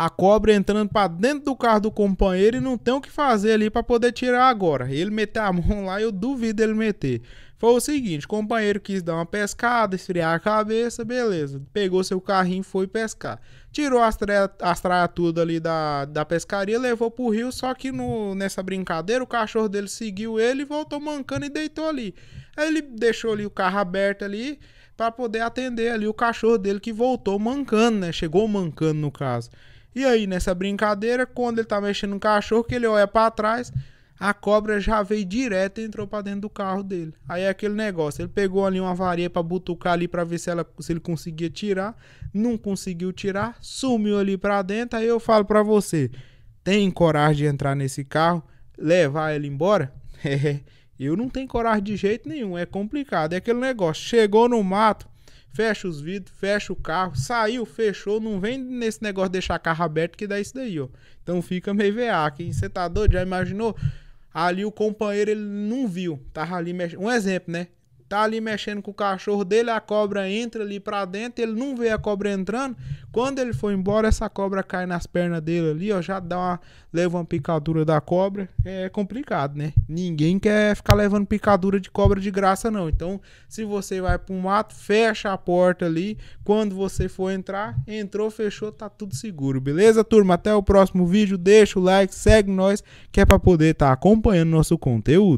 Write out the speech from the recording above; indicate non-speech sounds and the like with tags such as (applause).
a cobra entrando para dentro do carro do companheiro e não tem o que fazer ali para poder tirar agora. Ele meter a (laughs) mão lá, eu duvido ele meter. Foi o seguinte, o companheiro quis dar uma pescada, esfriar a cabeça, beleza. Pegou seu carrinho e foi pescar. Tirou as, as traias tudo ali da, da pescaria, levou pro rio, só que no, nessa brincadeira o cachorro dele seguiu ele voltou mancando e deitou ali. Aí ele deixou ali o carro aberto ali para poder atender ali o cachorro dele que voltou mancando, né? Chegou mancando no caso. E aí, nessa brincadeira, quando ele tá mexendo no cachorro, que ele olha para trás, a cobra já veio direto e entrou para dentro do carro dele. Aí é aquele negócio, ele pegou ali uma varinha para butucar ali para ver se, ela, se ele conseguia tirar, não conseguiu tirar, sumiu ali para dentro. Aí eu falo para você, tem coragem de entrar nesse carro, levar ele embora? (laughs) eu não tenho coragem de jeito nenhum, é complicado. É aquele negócio, chegou no mato, fecha os vidros, fecha o carro, saiu, fechou, não vem nesse negócio de deixar carro aberto que dá isso daí, ó. Então fica meio VA, hein? Você tá doido? Já imaginou? Ali o companheiro, ele não viu, tava ali mexendo. Um exemplo, né? tá ali mexendo com o cachorro dele, a cobra entra ali pra dentro, ele não vê a cobra entrando. Quando ele foi embora, essa cobra cai nas pernas dele ali, ó, já dá uma, leva uma picadura da cobra. É complicado, né? Ninguém quer ficar levando picadura de cobra de graça, não. Então, se você vai pro mato, fecha a porta ali. Quando você for entrar, entrou, fechou, tá tudo seguro, beleza, turma? Até o próximo vídeo, deixa o like, segue nós, que é pra poder estar tá acompanhando nosso conteúdo.